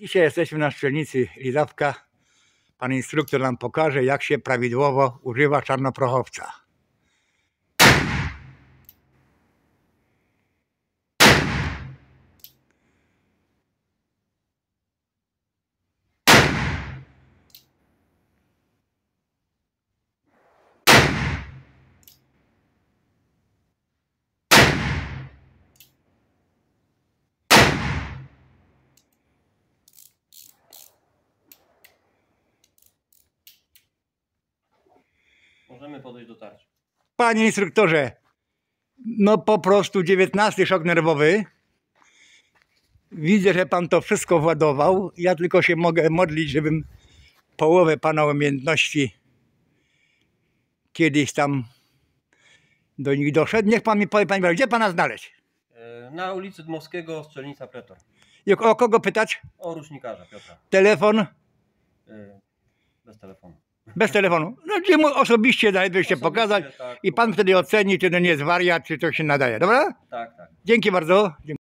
Dzisiaj jesteśmy na strzelnicy Lidawka. Pan instruktor nam pokaże, jak się prawidłowo używa czarnoprochowca. Możemy podejść do tarczy. Panie instruktorze, no po prostu 19 szok nerwowy. Widzę, że pan to wszystko władował. Ja tylko się mogę modlić, żebym połowę pana umiejętności kiedyś tam do nich doszedł. Niech pan mi powie, panie gdzie pana znaleźć? E, na ulicy Dmowskiego, Strzelnica Pretor. o kogo pytać? O rusznikarza Piotra. Telefon? Bez telefonu. Bez telefonu. No, czy mu osobiście daje się pokazać tak, i pan wtedy oceni, czy to nie jest wariat, czy coś się nadaje, dobra? Tak, tak. Dzięki bardzo.